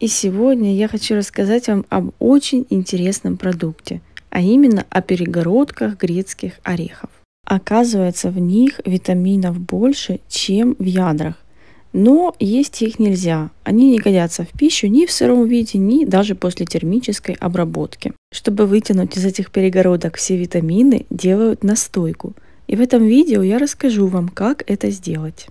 И сегодня я хочу рассказать вам об очень интересном продукте, а именно о перегородках грецких орехов. Оказывается, в них витаминов больше, чем в ядрах. Но есть их нельзя. Они не годятся в пищу ни в сыром виде, ни даже после термической обработки. Чтобы вытянуть из этих перегородок все витамины, делают настойку. И в этом видео я расскажу вам, как это сделать.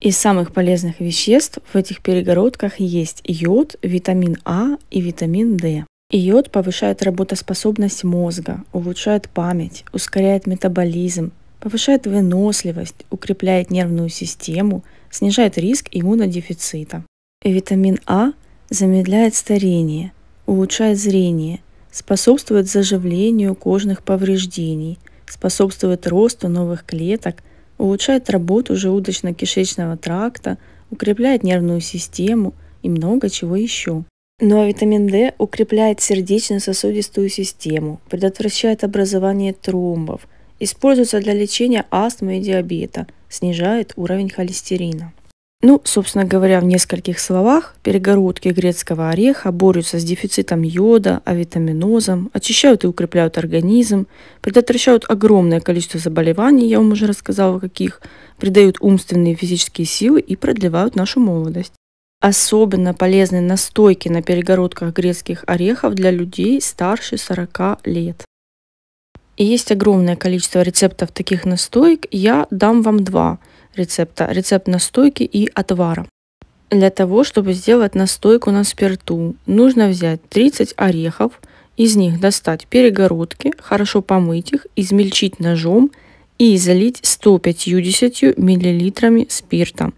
Из самых полезных веществ в этих перегородках есть йод, витамин А и витамин D. Йод повышает работоспособность мозга, улучшает память, ускоряет метаболизм, повышает выносливость, укрепляет нервную систему, снижает риск иммунодефицита. Витамин А замедляет старение, улучшает зрение, способствует заживлению кожных повреждений, способствует росту новых клеток, улучшает работу желудочно-кишечного тракта, укрепляет нервную систему и много чего еще. Ну а витамин D укрепляет сердечно-сосудистую систему, предотвращает образование тромбов, используется для лечения астмы и диабета, снижает уровень холестерина. Ну, собственно говоря, в нескольких словах, перегородки грецкого ореха борются с дефицитом йода, авитаминозом, очищают и укрепляют организм, предотвращают огромное количество заболеваний, я вам уже рассказала каких, придают умственные и физические силы и продлевают нашу молодость. Особенно полезны настойки на перегородках грецких орехов для людей старше 40 лет. И есть огромное количество рецептов таких настоек, я дам вам два – рецепта. Рецепт настойки и отвара. Для того, чтобы сделать настойку на спирту, нужно взять 30 орехов, из них достать перегородки, хорошо помыть их, измельчить ножом и залить 150 мл спиртом.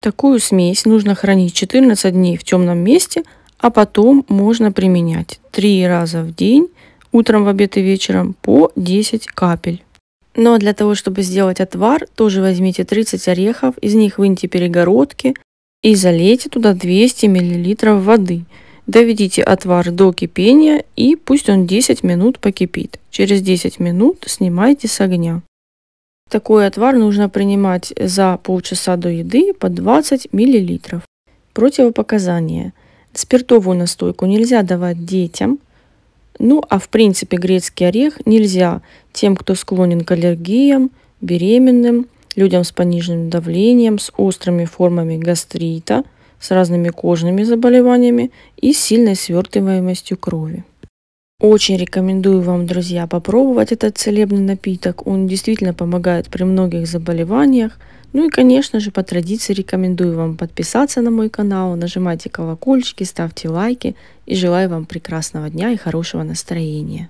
Такую смесь нужно хранить 14 дней в темном месте, а потом можно применять 3 раза в день, утром, в обед и вечером по 10 капель. Но для того, чтобы сделать отвар, тоже возьмите 30 орехов, из них выньте перегородки и залейте туда 200 мл воды. Доведите отвар до кипения и пусть он 10 минут покипит. Через 10 минут снимайте с огня. Такой отвар нужно принимать за полчаса до еды по 20 мл. Противопоказания. Спиртовую настойку нельзя давать детям, ну, а в принципе грецкий орех нельзя тем, кто склонен к аллергиям, беременным, людям с пониженным давлением, с острыми формами гастрита, с разными кожными заболеваниями и сильной свертываемостью крови. Очень рекомендую вам, друзья, попробовать этот целебный напиток. Он действительно помогает при многих заболеваниях. Ну и, конечно же, по традиции рекомендую вам подписаться на мой канал, нажимайте колокольчики, ставьте лайки и желаю вам прекрасного дня и хорошего настроения.